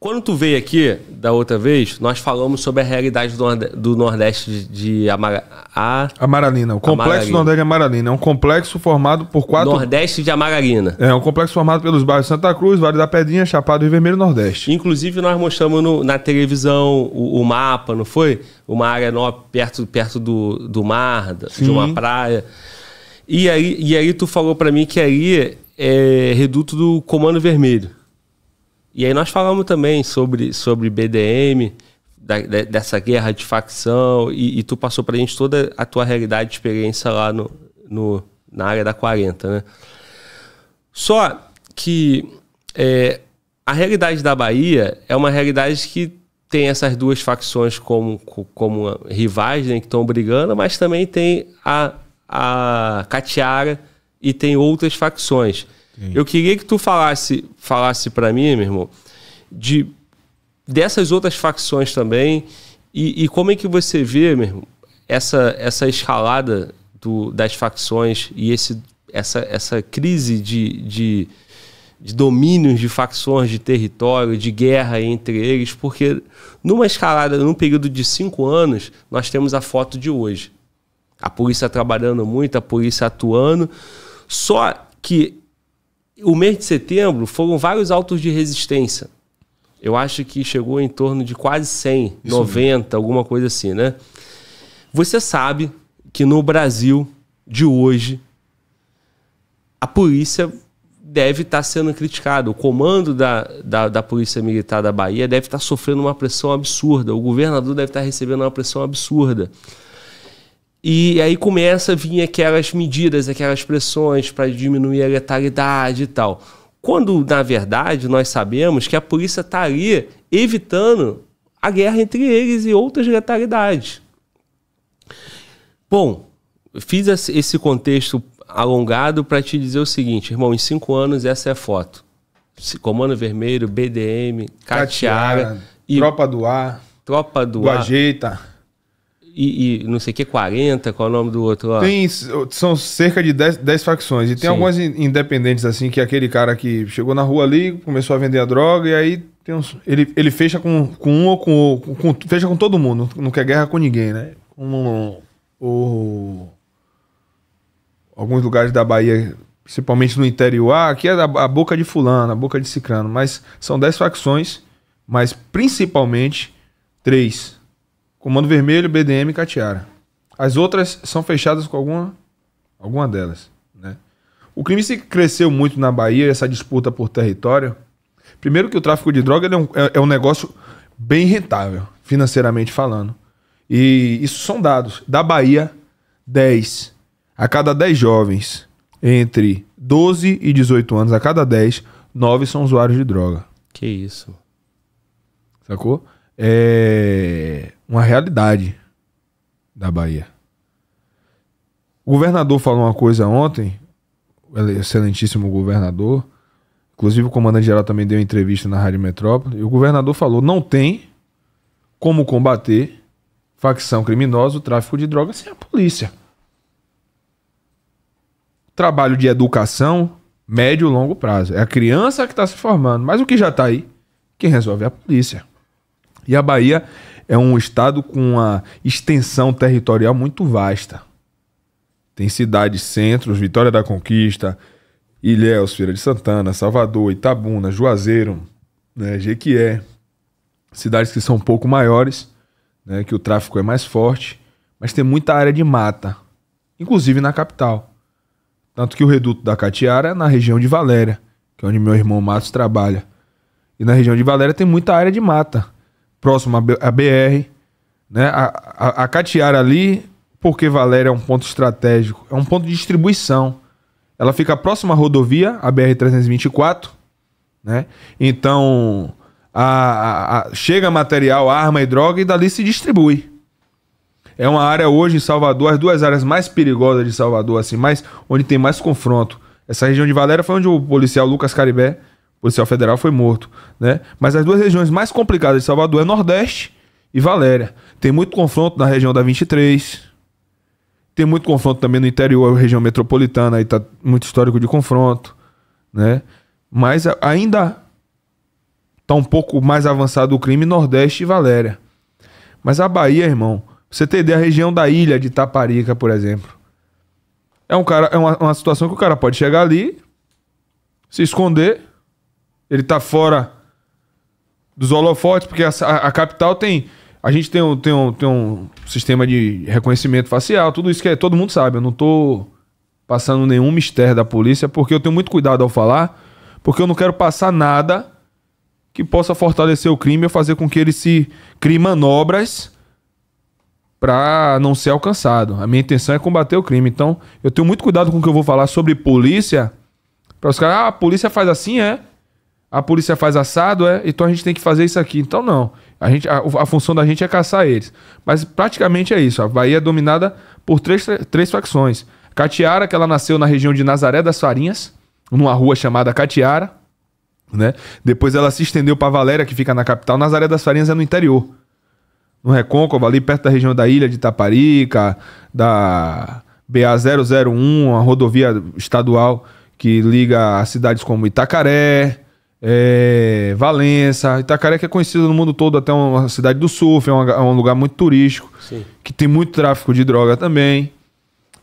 Quando tu veio aqui da outra vez, nós falamos sobre a realidade do, Nordeste, de, de Amara, a... Amaralina. O complexo Amaralina. Nordeste de Amaralina é um complexo formado por quatro. Nordeste de Amaralina. É um complexo formado pelos bairros Santa Cruz, Vale da Pedrinha, Chapado e Vermelho Nordeste. Inclusive, nós mostramos no, na televisão o, o, mapa, não foi? Uma área nova perto, perto do, do mar, Sim. de uma praia. E aí, e aí tu falou para mim que aí é reduto do Comando Vermelho. E aí nós falamos também sobre, sobre BDM, da, de, dessa guerra de facção, e, e tu passou para a gente toda a tua realidade e experiência lá no, no, na área da 40, né? Só que é, a realidade da Bahia é uma realidade que tem essas duas facções como, como rivais, né, que estão brigando, mas também tem a, a Catiara e tem outras facções. Sim. Eu queria que tu falasse, falasse para mim, meu irmão, de dessas outras facções também e, e como é que você vê, meu irmão, essa, essa escalada do, das facções e esse, essa, essa crise de, de, de domínios, de facções, de território, de guerra entre eles, porque numa escalada, num período de cinco anos, nós temos a foto de hoje. A polícia trabalhando muito, a polícia atuando. Só que o mês de setembro foram vários autos de resistência. Eu acho que chegou em torno de quase 100, Isso 90, mesmo. alguma coisa assim, né? Você sabe que no Brasil de hoje a polícia deve estar tá sendo criticada. O comando da, da, da, Polícia Militar da Bahia deve estar tá sofrendo uma pressão absurda. O governador deve estar tá recebendo uma pressão absurda. E aí começa a vir aquelas medidas, aquelas pressões para diminuir a letalidade e tal. Quando, na verdade, nós sabemos que a polícia está ali evitando a guerra entre eles e outras letalidades. Bom, fiz esse contexto alongado para te dizer o seguinte, irmão, em cinco anos essa é a foto. Comando Vermelho, BDM, Catiara, Tropa do Ar, Tropa do, do Ar, Ajeita, e, e, não sei o que, 40, qual é o nome do outro lá? Tem, são cerca de 10, 10 facções. E tem Sim. algumas independentes, assim, que é aquele cara que chegou na rua ali, começou a vender a droga, e aí uns, ele, ele fecha com, com um ou com, com, com Fecha com todo mundo, não quer guerra com ninguém, né? Um, alguns lugares da Bahia, principalmente no interior, ah, aqui é a, a boca de fulano, a boca de cicrano. Mas são 10 facções, mas principalmente três Comando Vermelho, BDM e Catiara. As outras são fechadas com alguma, alguma delas. Né? O crime se cresceu muito na Bahia, essa disputa por território. Primeiro que o tráfico de droga é, um, é, é um negócio bem rentável, financeiramente falando. E isso são dados. Da Bahia, 10. A cada 10 jovens entre 12 e 18 anos, a cada 10, 9 são usuários de droga. Que isso. Sacou? é uma realidade da Bahia. O governador falou uma coisa ontem, o é excelentíssimo governador, inclusive o comandante-geral também deu entrevista na Rádio Metrópole, e o governador falou: não tem como combater facção criminosa, o tráfico de drogas sem a polícia. Trabalho de educação, médio e longo prazo. É a criança que está se formando, mas o que já está aí? Quem resolve é a polícia. E a Bahia é um estado com uma extensão territorial muito vasta. Tem cidades, centros, Vitória da Conquista, Ilhéus, Feira de Santana, Salvador, Itabuna, Juazeiro, né, Jequié. Cidades que são um pouco maiores, né, que o tráfego é mais forte, mas tem muita área de mata, inclusive na capital. Tanto que o reduto da Catiara é na região de Valéria, que é onde meu irmão Matos trabalha. E na região de Valéria tem muita área de mata próximo à BR. Né? A, a, a Catiara ali, porque Valéria é um ponto estratégico, é um ponto de distribuição. Ela fica próxima à rodovia, a BR-324, né? Então, a, a, chega material, arma e droga e dali se distribui. É uma área hoje em Salvador, as duas áreas mais perigosas de Salvador, assim, mais, onde tem mais confronto. Essa região de Valéria foi onde o policial Lucas Caribé policial federal foi morto, né? Mas as duas regiões mais complicadas de Salvador é Nordeste e Valéria. Tem muito confronto na região da 23. Tem muito confronto também no interior, região metropolitana, aí tá muito histórico de confronto, né? Mas ainda tá um pouco mais avançado o crime Nordeste e Valéria. Mas a Bahia, irmão, você tem ideia, a região da ilha de Taparica, por exemplo. É, um cara, é uma, uma situação que o cara pode chegar ali, se esconder, ele tá fora dos holofotes, porque a, a, capital tem. A gente tem um, tem, um, tem um sistema de reconhecimento facial, tudo isso que é, todo mundo sabe. Eu não tô passando nenhum mistério da polícia, porque eu tenho muito cuidado ao falar, porque eu não quero passar nada que possa fortalecer o crime ou fazer com que ele se crie manobras para não ser alcançado. A minha intenção é combater o crime. Então, eu tenho muito cuidado com o que eu vou falar sobre polícia. Para os caras, ah, a polícia faz assim, é a polícia faz assado, é, então a gente tem que fazer isso aqui. Então não. A, gente, a, a função da gente é caçar eles. Mas praticamente é isso. A Bahia é dominada por três, três facções. Catiara, que ela nasceu na região de Nazaré das Farinhas, numa rua chamada Catiara. Né? Depois ela se estendeu para Valéria, que fica na capital. Nazaré das Farinhas é no interior. No Recôncavo, ali perto da região da ilha de Taparica, da BA-001, a rodovia estadual que liga a cidades como Itacaré, é, Valença. Itacaré que é conhecido no mundo todo, até uma cidade do surf, é, uma, é um lugar muito turístico, Sim. que tem muito tráfico de droga também.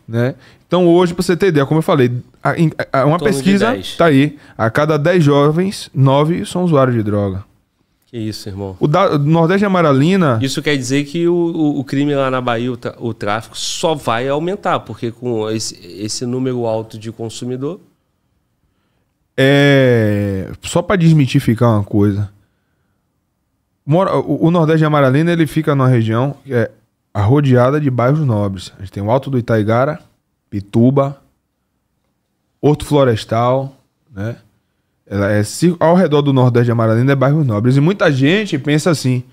Né? Então hoje, para você ter ideia, como eu falei, a, a, uma pesquisa tá aí. A cada 10 jovens, 9 são usuários de droga. Que isso, irmão. O da, Nordeste Amaralina. É isso quer dizer que o, o, o crime lá na Bahia, o, tra, o, tráfico, só vai aumentar, porque com esse, esse número alto de consumidor, é, só para desmitificar uma coisa. Mora, o, Nordeste de Amaralina ele fica numa região que é rodeada de bairros nobres. A gente tem o Alto do Itaigara, Pituba, Horto Florestal, né? Ela é, ao redor do Nordeste de Amaralina é bairros nobres. E muita gente pensa assim: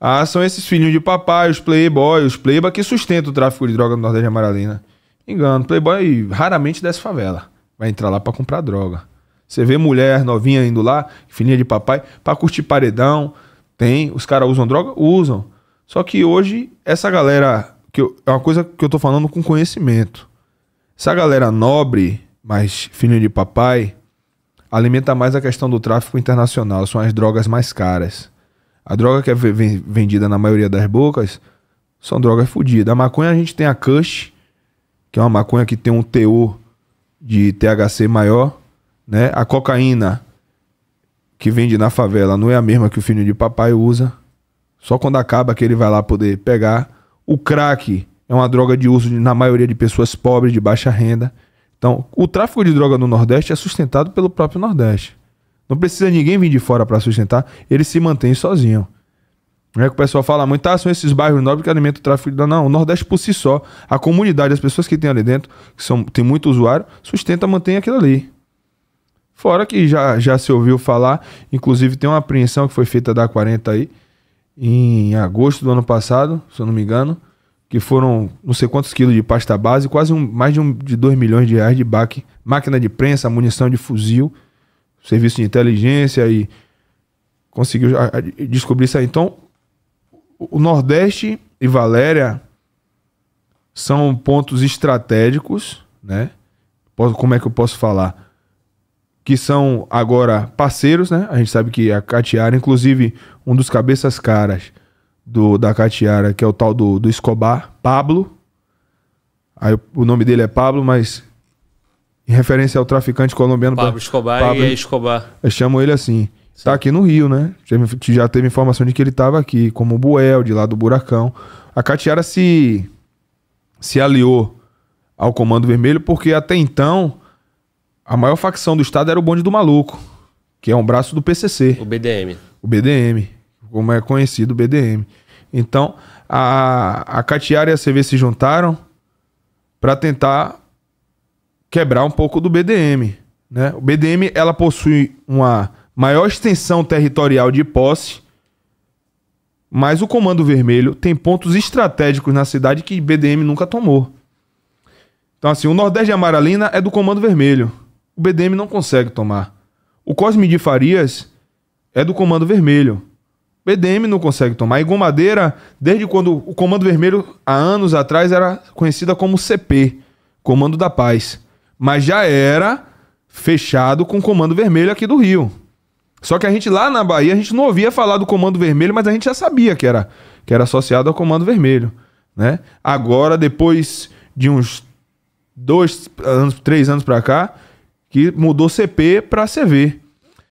ah, são esses filhinhos de papai, os playboys, os playba que sustentam o tráfico de droga no Nordeste de Amaralina. Engano, playboy raramente desce favela. Vai entrar lá para comprar droga. Você vê mulher novinha indo lá, filhinha de papai, para curtir paredão. Tem. Os caras usam droga? Usam. Só que hoje, essa galera. que eu, É uma coisa que eu tô falando com conhecimento. Essa galera nobre, mas filhinha de papai, alimenta mais a questão do tráfico internacional. São as drogas mais caras. A droga que é vendida na maioria das bocas são drogas fodidas. A maconha a gente tem a Kush, que é uma maconha que tem um teor de THC maior. Né? A cocaína que vende na favela não é a mesma que o filho de papai usa. Só quando acaba que ele vai lá poder pegar. O crack é uma droga de uso na maioria de pessoas pobres, de baixa renda. Então, o tráfico de droga no Nordeste é sustentado pelo próprio Nordeste. Não precisa ninguém vir de fora para sustentar, ele se mantém sozinho. É que o pessoal fala muito, ah, são esses bairros nobres que alimentam o tráfico de droga. Não, o Nordeste por si só, a comunidade, as pessoas que tem ali dentro, que são, tem muito usuário, sustenta, mantém aquilo ali. Fora que já, já se ouviu falar, inclusive tem uma apreensão que foi feita da 40 aí, em agosto do ano passado, se eu não me engano, que foram não sei quantos quilos de pasta base, quase um, mais de, um, de 2 milhões de reais de baque, máquina de prensa, munição de fuzil, serviço de inteligência e conseguiu descobrir isso aí. Então, o Nordeste e Valéria são pontos estratégicos, né? Como é que eu posso falar? que são agora parceiros, né? A gente sabe que a Catiara, inclusive, um dos cabeças caras do, da Catiara, que é o tal do, do Escobar, Pablo. Aí, o nome dele é Pablo, mas em referência ao traficante colombiano. Pablo Escobar Pablo, e é Escobar. Eu chamo ele assim. Tá Sim. Tá aqui no Rio, né? Já teve informação de que ele estava aqui, como o Buel, de lá do Buracão. A Catiara se, se aliou ao Comando Vermelho porque até então a maior facção do Estado era o bonde do maluco, que é um braço do PCC. O BDM. O BDM, como é conhecido o BDM. Então, a, a Catiara e a CV se juntaram para tentar quebrar um pouco do BDM. Né? O BDM ela possui uma maior extensão territorial de posse, mas o Comando Vermelho tem pontos estratégicos na cidade que BDM nunca tomou. Então, assim, o Nordeste de Amaralina é do Comando Vermelho o BDM não consegue tomar. O Cosme de Farias é do Comando Vermelho. BDM não consegue tomar. E Gomadeira, desde quando o Comando Vermelho, há anos atrás, era conhecida como CP, Comando da Paz. Mas já era fechado com o Comando Vermelho aqui do Rio. Só que a gente lá na Bahia, a gente não ouvia falar do Comando Vermelho, mas a gente já sabia que era, que era associado ao Comando Vermelho. Né? Agora, depois de uns dois anos, três anos para cá, que mudou CP para CV.